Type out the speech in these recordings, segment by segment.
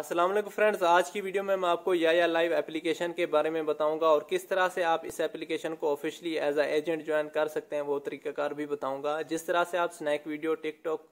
Aslam friends आज की video में मैं आपको या या लाइव एप्लीकेशन के बारे में बताऊंगा और किस तरह से आप इस एप्लीकेशन को officially as a agent join कर सकते हैं वो तरीकाकार भी बताऊंगा जिस तरह से आप स्नैक वीडियो टिकटॉक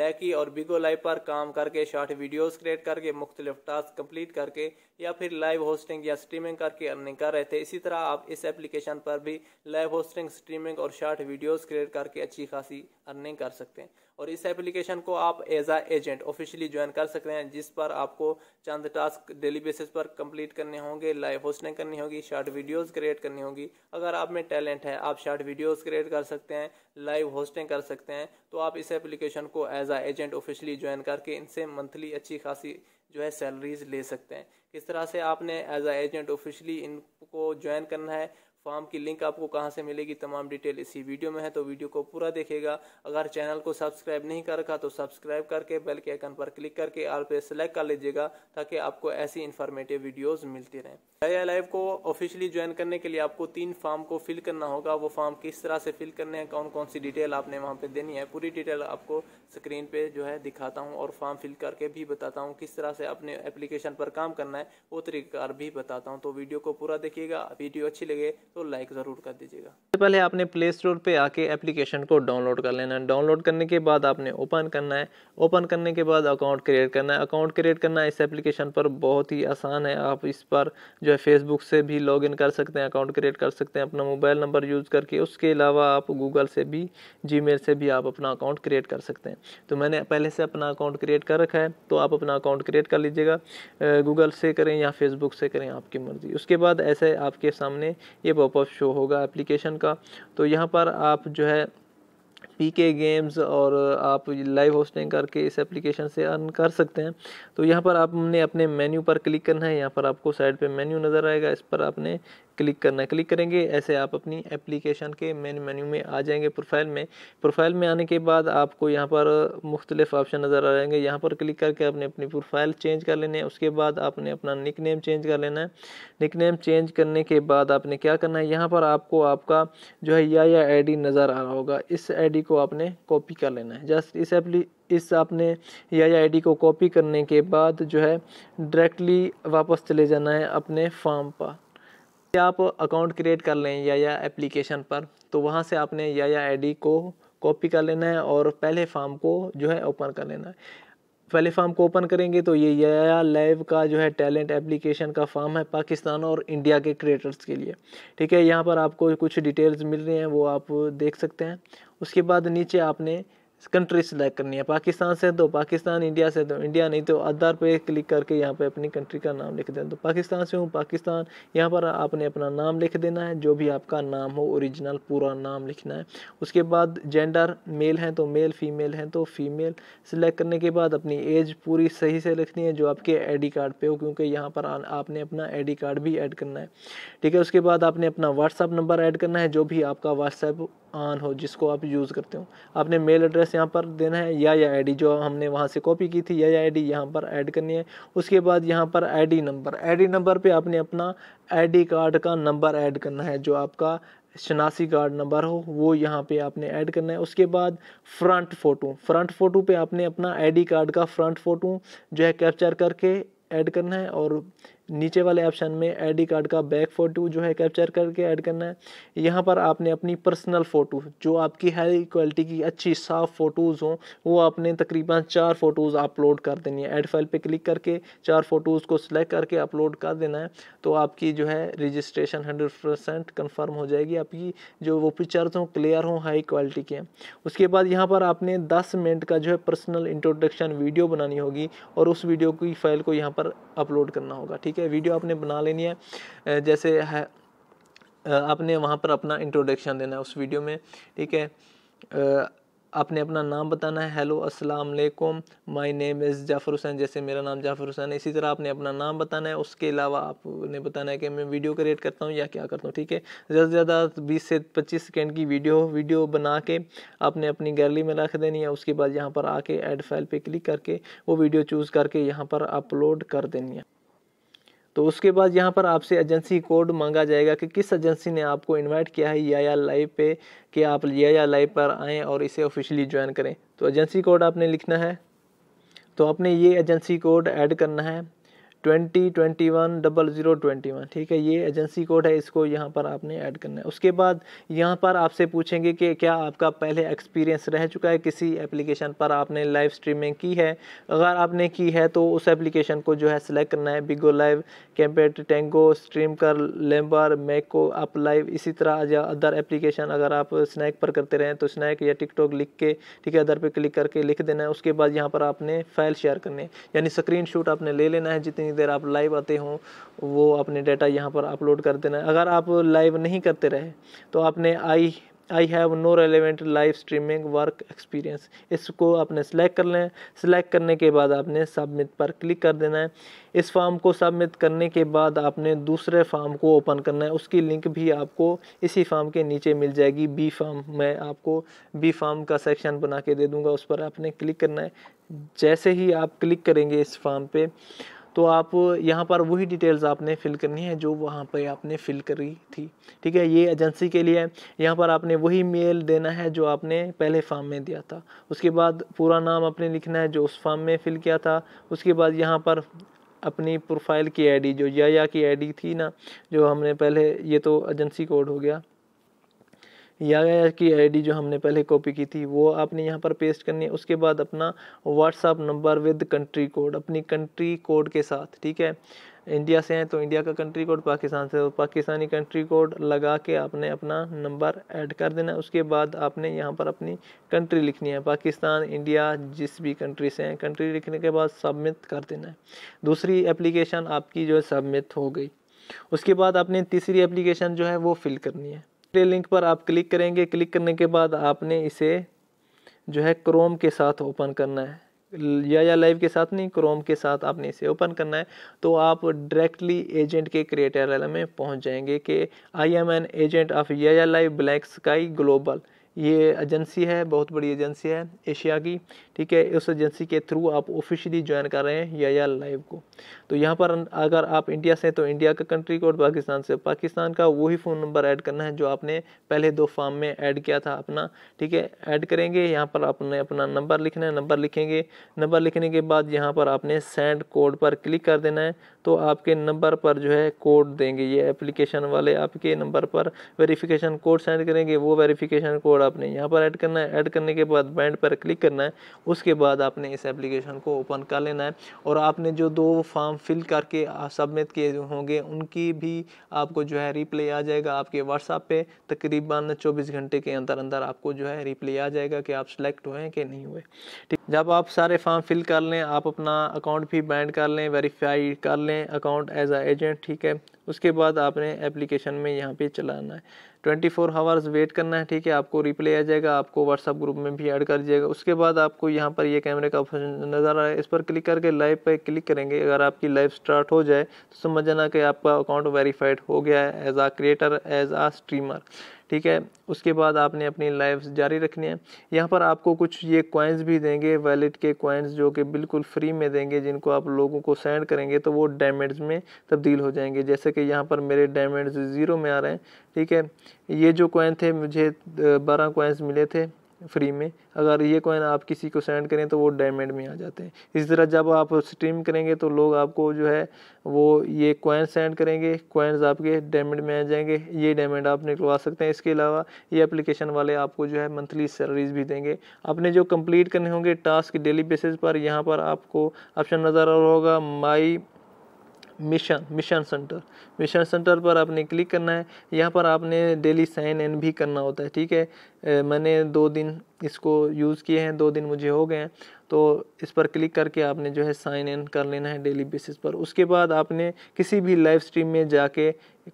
लैकी और बिगो लाइव पर काम करके शॉर्ट वीडियोस क्रिएट करके मुख्तलिफ टास्क कंप्लीट करके या फिर लाइव होस्टिंग या स्ट्रीमिंग करके अर्निंग कर रहे थे इसी तरह आप इस एप्लीकेशन पर भी लाइव होस्टिंग स्ट्रीमिंग और शॉर्ट वीडियोस क्रिएट करके अच्छी खासी अर्निंग कर सकते हैं और इस एप्लीकेशन को आप as a agent officially join कर सकते हैं जिस पर आपको चंद टास्क डेली बेसिस पर कंप्लीट करने होंगे लाइव होस्टिंग करनी होगी शार्ट वीडियोस क्रिएट करनी होगी अगर आप में टैलेंट है आप शार्ट वीडियोस क्रिएट कर सकते हैं लाइव होस्टिंग कर सकते हैं तो आप इस एप्लीकेशन को as a agent officially join करके इनसे मंथली अच्छी खासी जो है सैलरीज ले सकते हैं किस तरह से आपने एज आ एजेंट ऑफिशियली इनको ज्वाइन करना है फॉर्म की लिंक आपको कहाँ से मिलेगी तमाम डिटेल इसी वीडियो में है तो वीडियो को पूरा देखेगा अगर चैनल को सब्सक्राइब नहीं कर रखा तो सब्सक्राइब करके बेल के आइकन पर क्लिक करके आल पे सेलेक्ट कर लीजिएगा ताकि आपको ऐसी इन्फॉर्मेटिव वीडियोस मिलती रहें आई लाइव को ऑफिशियली ज्वाइन करने के लिए आपको तीन फॉर्म को फिल करना होगा वो फॉर्म किस तरह से फिल करने हैं कौन कौन सी डिटेल आपने वहाँ पर देनी है पूरी डिटेल आपको स्क्रीन पे जो है दिखाता हूँ और फॉर्म फिल करके भी बताता हूँ किस तरह से अपने एप्लीकेशन पर काम करना है वो तरीका भी बताता हूँ तो वीडियो को पूरा देखिएगा वीडियो अच्छी लगे तो लाइक ज़रूर कर दीजिएगा सबसे पहले आपने प्ले स्टोर पर आके एप्लीकेशन को डाउनलोड कर लेना है डाउनलोड करने के बाद आपने ओपन करना है ओपन करने के बाद अकाउंट क्रिएट करना है अकाउंट क्रिएट करना इस एप्लीकेशन पर बहुत ही आसान है आप इस पर जो है फेसबुक से भी इन कर सकते हैं अकाउंट क्रिएट कर सकते हैं अपना मोबाइल नंबर यूज़ करके उसके अलावा आप गूगल से भी जी से भी आप अपना अकाउंट क्रिएट कर सकते हैं तो मैंने पहले से अपना अकाउंट क्रिएट कर रखा है तो आप अपना अकाउंट क्रिएट कर लीजिएगा गूगल से करें या फेसबुक से करें आपकी मर्ज़ी उसके बाद ऐसे आपके सामने ये पॉपअप शो होगा एप्लीकेशन का तो यहाँ पर आप जो है पी के गेम्स और आप लाइव होस्टिंग करके इस एप्लीकेशन से अर्न कर सकते हैं तो यहाँ पर आपने अपने मेन्यू पर क्लिक करना है यहाँ पर आपको साइड पे मेन्यू नज़र आएगा इस पर आपने क्लिक करना है क्लिक करेंगे ऐसे आप अपनी एप्लीकेशन के मेन मेन्यू में आ जाएंगे प्रोफाइल में प्रोफाइल में आने के बाद आपको यहाँ पर मुख्तलिफ ऑप्शन नज़र आ जाएंगे यहाँ पर क्लिक करके आपने अपनी प्रोफाइल चेंज कर लेनी है उसके बाद आपने अपना निक नेम चेंज कर लेना है निक नेम चेंज करने के बाद आपने क्या करना है यहाँ पर आपको आपका जो है या या आई नज़र आ रहा होगा इस आई आईडी को आपने कॉपी कर लेना है जस्ट इस एप्ली इस आपने यह e आईडी को कॉपी करने के बाद जो है डायरेक्टली वापस चले जाना है अपने फॉर्म पर या आप अकाउंट क्रिएट कर लें या या एप्लीकेशन पर तो वहाँ से आपने या या आईडी को कॉपी कर लेना है और पहले फॉर्म को जो है ओपन कर लेना है पहले फार्म को ओपन करेंगे तो ये या लाइव का जो है टैलेंट एप्लीकेशन का फॉर्म है पाकिस्तान और इंडिया के क्रिएटर्स के लिए ठीक है यहाँ पर आपको कुछ डिटेल्स मिल रही हैं वो आप देख सकते हैं उसके बाद नीचे आपने कंट्री सेलेक्ट करनी है पाकिस्तान से तो पाकिस्तान इंडिया से तो इंडिया नहीं तो आधार पे क्लिक करके यहाँ पे अपनी कंट्री का नाम लिख देना तो पाकिस्तान से हूँ पाकिस्तान यहाँ पर आपने अपना नाम लिख देना है जो भी आपका नाम हो ओरिजिनल पूरा नाम लिखना है उसके बाद जेंडर मेल हैं तो मेल फीमेल हैं तो फीमेल सेलेक्ट करने के बाद अपनी एज पूरी सही से लिखनी है जो आपके आई कार्ड पर हो क्योंकि यहाँ पर आपने अपना आई कार्ड भी ऐड करना है ठीक है उसके बाद आपने अपना व्हाट्सअप नंबर ऐड करना है जो भी आपका व्हाट्सएप ऑन हो जिसको आप यूज़ करते हो आपने मेल एड्रेस यहाँ पर देना है या या आईडी जो हमने वहाँ से कॉपी की थी या या आईडी यहाँ पर ऐड करनी है उसके बाद यहाँ पर आईडी नंबर आईडी नंबर पे आपने अपना आईडी कार्ड का नंबर ऐड करना है जो आपका शनासी कार्ड नंबर हो वो यहाँ पे आपने ऐड करना है उसके बाद फ्रंट फ़ोटो फ्रंट फ़ोटो पे आपने अपना आईडी कार्ड का फ्रंट फ़ोटो जो है कैप्चर करके ऐड करना है और नीचे वाले ऑप्शन में आईडी कार्ड का बैक फ़ोटो जो है कैप्चर करके ऐड करना है यहाँ पर आपने अपनी पर्सनल फ़ोटो जो आपकी हाई क्वालिटी की अच्छी साफ़ फ़ोटोज़ हों वो आपने तकरीबन चार फ़ोटोज़ अपलोड कर देनी है ऐड फाइल पे क्लिक करके चार फ़ोटोज़ को सिलेक्ट करके अपलोड कर देना है तो आपकी जो है रजिस्ट्रेशन हंड्रेड परसेंट कन्फर्म हो जाएगी आपकी जो वो पिक्चर्स हों क्लियर हों हाई क्वालिटी के उसके बाद यहाँ पर आपने दस मिनट का जो है पर्सनल इंट्रोडक्शन वीडियो बनानी होगी और उस वीडियो की फ़ाइल को यहाँ पर अपलोड करना होगा ठीक ठीक है वीडियो आपने बना लेनी है जैसे है आपने वहाँ पर अपना इंट्रोडक्शन देना है उस वीडियो में ठीक है आपने अपना नाम बताना है हेलो अस्सलाम वालेकुम my name is Jafar Hussain जैसे मेरा नाम जाफ़र हुसैन है इसी तरह आपने अपना नाम बताना है उसके अलावा आपने बताना है कि मैं वीडियो क्रिएट करता हूँ या क्या करता हूँ ठीक है ज़्यादा से ज़्यादा 20 से 25 सेकेंड की वीडियो वीडियो बना के आपने अपनी गैलरी में रख देनी है उसके बाद यहाँ पर आके एड फाइल पर क्लिक करके वो वीडियो चूज़ करके यहाँ पर अपलोड कर देनी है तो उसके बाद यहाँ पर आपसे एजेंसी कोड मांगा जाएगा कि किस एजेंसी ने आपको इनवाइट किया है या या लाइव पे कि आप या या लाइव पर आएँ और इसे ऑफिशियली ज्वाइन करें तो एजेंसी कोड आपने लिखना है तो आपने ये एजेंसी कोड ऐड करना है twenty twenty one double zero twenty one ठीक है ये एजेंसी कोड है इसको यहाँ पर आपने ऐड करना है उसके बाद यहाँ पर आपसे पूछेंगे कि क्या आपका पहले एक्सपीरियंस रह चुका है किसी एप्लीकेशन पर आपने लाइव स्ट्रीमिंग की है अगर आपने की है तो उस एप्लीकेशन को जो है सिलेक्ट करना है बिगो लाइव कैम्पेट टेंगो स्ट्रीम कर लेम्बर मैको आप लाइव इसी तरह या अदर एप्लीकेशन अगर आप स्नैक पर करते रहें तो स्नैक या टिकटॉक लिख के ठीक है अदर पर क्लिक करके लिख देना है उसके बाद यहाँ पर आपने फाइल शेयर करनी है यानी स्क्रीन आपने ले लेना है जितनी जितनी देर आप लाइव आते हो वो अपने डाटा यहाँ पर अपलोड कर देना अगर आप लाइव नहीं करते रहे तो आपने I I have no relevant live streaming work experience इसको आपने सेलेक्ट कर लें सेलेक्ट करने के बाद आपने सबमिट पर क्लिक कर देना है इस फॉर्म को सबमिट करने के बाद आपने दूसरे फॉर्म को ओपन करना है उसकी लिंक भी आपको इसी फॉर्म के नीचे मिल जाएगी बी फॉर्म मैं आपको बी फॉर्म का सेक्शन बना के दे दूँगा उस पर आपने क्लिक करना है जैसे ही आप क्लिक करेंगे इस फॉर्म पर तो आप यहाँ पर वही डिटेल्स आपने फिल करनी है जो वहाँ पर आपने फिल करी थी ठीक है ये एजेंसी के लिए यहाँ पर आपने वही मेल देना है जो आपने पहले फॉर्म में दिया था उसके बाद पूरा नाम आपने लिखना है जो उस फॉर्म में फिल किया था उसके बाद यहाँ पर अपनी प्रोफाइल की आईडी जो या, या की आईडी थी ना जो हमने पहले ये तो एजेंसी कोड हो गया या की आईडी जो हमने पहले कॉपी की थी वो आपने यहाँ पर पेस्ट करनी है उसके बाद अपना WhatsApp number with country code अपनी कंट्री कोड के साथ ठीक है इंडिया से हैं तो इंडिया का कंट्री कोड पाकिस्तान से तो पाकिस्तानी कंट्री कोड लगा के आपने अपना नंबर ऐड कर देना है उसके बाद आपने यहाँ पर अपनी कंट्री लिखनी है पाकिस्तान इंडिया जिस भी कंट्री से हैं कंट्री लिखने के बाद सबमिट कर देना है दूसरी एप्लीकेशन आपकी जो है सबमिट हो गई उसके बाद आपने तीसरी एप्लीकेशन जो है वो फिल करनी है प्ले लिंक पर आप क्लिक करेंगे क्लिक करने के बाद आपने इसे जो है क्रोम के साथ ओपन करना है या या लाइव के साथ नहीं क्रोम के साथ आपने इसे ओपन करना है तो आप डायरेक्टली एजेंट के क्रिएटर में पहुंच जाएंगे कि I am an agent of या या लाइव ब्लैक स्काई ग्लोबल ये एजेंसी है बहुत बड़ी एजेंसी है एशिया की ठीक है उस एजेंसी के थ्रू आप ऑफिशियली ज्वाइन कर रहे हैं या या लाइव को तो यहाँ पर अगर आप इंडिया से तो इंडिया का कंट्री कोड पाकिस्तान से पाकिस्तान का वही फ़ोन नंबर ऐड करना है जो आपने पहले दो फॉर्म में ऐड किया था अपना ठीक है ऐड करेंगे यहाँ पर आपने अपना नंबर लिखना है नंबर लिखेंगे नंबर लिखने के बाद यहाँ पर आपने सेंड कोड पर क्लिक कर देना है तो आपके नंबर पर जो है कोड देंगे ये एप्लीकेशन वाले आपके नंबर पर वेरिफिकेशन कोड सेंड करेंगे वो वेरिफिकेशन कोड आपने यहाँ पर ऐड करना है ऐड करने के बाद बैंड पर क्लिक करना है उसके बाद आपने इस एप्लीकेशन को ओपन कर लेना है और आपने जो दो फॉर्म फिल करके सबमिट किए होंगे उनकी भी आपको जो है रिप्ले आ जाएगा आपके व्हाट्सएप पे तकरीबन 24 घंटे के अंदर अंदर आपको जो है रिप्ले आ जाएगा कि आप सेलेक्ट हुए कि नहीं हुए ठीक जब आप सारे फॉर्म फिल कर लें आप अपना अकाउंट भी बैंड कर लें वेरीफाई कर लें अकाउंट एज आ एजेंट ठीक है उसके बाद आपने एप्लीकेशन में यहाँ पे चलाना है 24 फोर हावर्स वेट करना है ठीक है आपको रिप्ले आ जाएगा आपको व्हाट्सअप ग्रुप में भी ऐड कर दिएगा उसके बाद आपको यहाँ पर ये कैमरे का ऑप्शन नज़र आ रहा है इस पर क्लिक करके लाइव पर क्लिक करेंगे अगर आपकी लाइव स्टार्ट हो जाए तो समझ जाना कि आपका अकाउंट वेरीफाइड हो गया है as a creator as a streamer ठीक है उसके बाद आपने अपनी लाइफ जारी रखनी है यहाँ पर आपको कुछ ये कॉइन्स भी देंगे वैलेट के कॉइन्स जो कि बिल्कुल फ्री में देंगे जिनको आप लोगों को सेंड करेंगे तो वो डायमंड्स में तब्दील हो जाएंगे जैसे कि यहाँ पर मेरे डायमंड्स ज़ीरो में आ रहे हैं ठीक है ये जो कॉइन थे मुझे बारह कॉइन्स मिले थे फ्री में अगर ये कॉइन आप किसी को सेंड करें तो वो डायमंड में आ जाते हैं इसी तरह जब आप स्ट्रीम करेंगे तो लोग आपको जो है वो ये कॉइन सेंड करेंगे कॉइन्स आपके डायमंड में आ जाएंगे ये डायमंड आप निकलवा सकते हैं इसके अलावा ये एप्लीकेशन वाले आपको जो है मंथली सैलरीज भी देंगे अपने जो कम्प्लीट करने होंगे टास्क डेली बेसिस पर यहाँ पर आपको ऑप्शन नज़र आ रहा होगा my mission mission center mission center पर आपने क्लिक करना है यहाँ पर आपने डेली साइन इन भी करना होता है ठीक है मैंने दो दिन इसको यूज़ किए हैं दो दिन मुझे हो गए हैं तो इस पर क्लिक करके आपने जो है साइन इन कर लेना है डेली बेसिस पर उसके बाद आपने किसी भी लाइव स्ट्रीम में जाके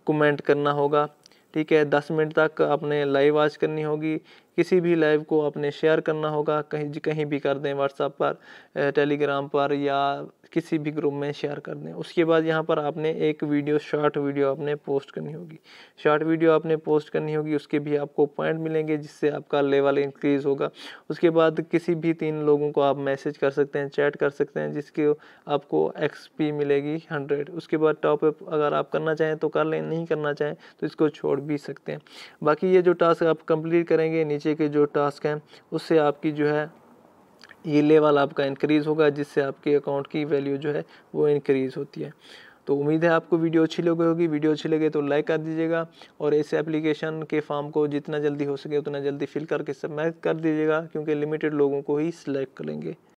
कमेंट करना होगा ठीक है दस मिनट तक आपने लाइव वॉच करनी होगी किसी भी लाइव को आपने शेयर करना होगा कहीं कहीं भी कर दें व्हाट्सअप पर टेलीग्राम पर या किसी भी ग्रुप में शेयर कर दें उसके बाद यहाँ पर आपने एक वीडियो शॉर्ट वीडियो आपने पोस्ट करनी होगी शॉर्ट वीडियो आपने पोस्ट करनी होगी उसके भी आपको पॉइंट मिलेंगे जिससे आपका लेवल इंक्रीज़ होगा उसके बाद किसी भी तीन लोगों को आप मैसेज कर सकते हैं चैट कर सकते हैं जिसके आपको एक्स मिलेगी हंड्रेड उसके बाद टॉप अप अगर आप करना चाहें तो कर लें नहीं करना चाहें तो इसको छोड़ भी सकते हैं बाकी ये जो टास्क आप कंप्लीट करेंगे नीचे नीचे के जो टास्क हैं उससे आपकी जो है ये लेवल आपका इंक्रीज़ होगा जिससे आपके अकाउंट की वैल्यू जो है वो इंक्रीज़ होती है तो उम्मीद है आपको वीडियो अच्छी लगी होगी वीडियो अच्छी लगे तो लाइक कर दीजिएगा और इस एप्लीकेशन के फॉर्म को जितना जल्दी हो सके उतना जल्दी फिल करके सबमिट कर दीजिएगा क्योंकि लिमिटेड लोगों को ही सिलेक्ट करेंगे